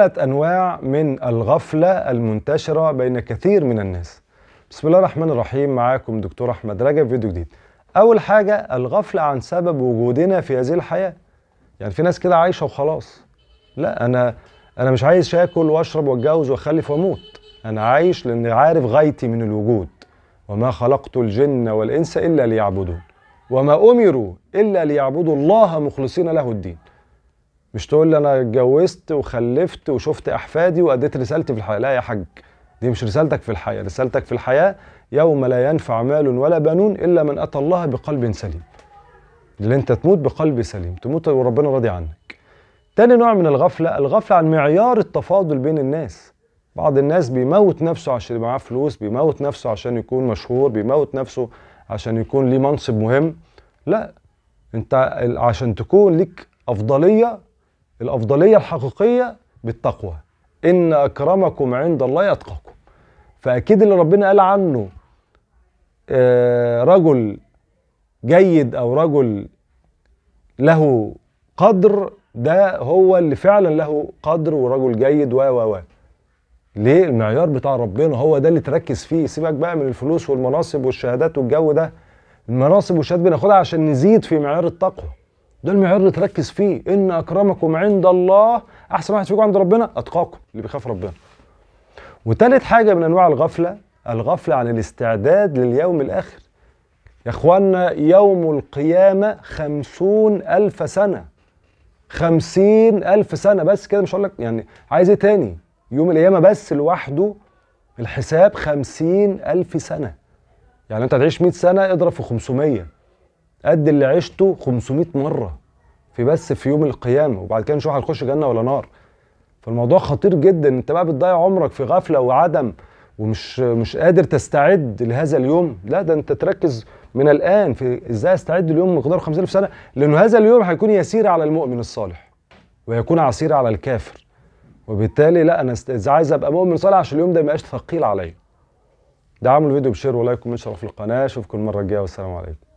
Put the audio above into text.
ثلاث أنواع من الغفلة المنتشرة بين كثير من الناس بسم الله الرحمن الرحيم معاكم دكتور أحمد رجب فيديو جديد أول حاجة الغفلة عن سبب وجودنا في هذه الحياة يعني في ناس كده عايشة وخلاص لا أنا أنا مش عايز آكل وأشرب وأتجوز وأخلف وأموت أنا عايش لأني عارف غايتي من الوجود وما خلقت الجن والإنس إلا ليعبدون وما أمروا إلا ليعبدوا الله مخلصين له الدين مش تقول لي انا اتجوزت وخلفت وشفت احفادي واديت رسالتي في الحياه لا يا حاج دي مش رسالتك في الحياه رسالتك في الحياه يوم لا ينفع مال ولا بنون الا من اتى الله بقلب سليم اللي انت تموت بقلب سليم تموت وربنا راضي عنك تاني نوع من الغفله الغفله عن معيار التفاضل بين الناس بعض الناس بيموت نفسه عشان يبقى معاه فلوس بيموت نفسه عشان يكون مشهور بيموت نفسه عشان يكون ليه منصب مهم لا انت عشان تكون ليك افضليه الأفضلية الحقيقية بالتقوى إن أكرمكم عند الله يتقاكم فأكيد اللي ربنا قال عنه آه، رجل جيد أو رجل له قدر ده هو اللي فعلا له قدر ورجل جيد و و و ليه المعيار بتاع ربنا هو ده اللي تركز فيه سيبك بقى من الفلوس والمناصب والشهادات والجو ده المناصب والشهادات بناخدها عشان نزيد في معيار التقوى ده المعيار اللي تركز فيه ان اكرمكم عند الله احسن واحد فيكم عند ربنا اتقاكم اللي بيخاف ربنا وتالت حاجه من انواع الغفله الغفله عن الاستعداد لليوم الاخر يا اخوانا يوم القيامه خمسون الف سنه خمسين الف سنه بس كده مش هقولك لك يعني عايز ايه تاني يوم القيامه بس لوحده الحساب خمسين الف سنه يعني انت هتعيش 100 سنه اضرب في خمسمية قد اللي عشته 500 مره في بس في يوم القيامه وبعد كده نشوف هنخش جنه ولا نار فالموضوع خطير جدا انت بقى بتضيع عمرك في غفله وعدم ومش مش قادر تستعد لهذا اليوم لا ده انت تركز من الان في ازاي استعد اليوم مقدار 50000 سنه لانه هذا اليوم هيكون يسير على المؤمن الصالح ويكون عسير على الكافر وبالتالي لا انا اذا عايز ابقى مؤمن صالح عشان اليوم ده ما يبقاش ثقيل عليا ده عامل فيديو بشير ولايك ومشرف القناه اشوفكم المره الجايه والسلام عليكم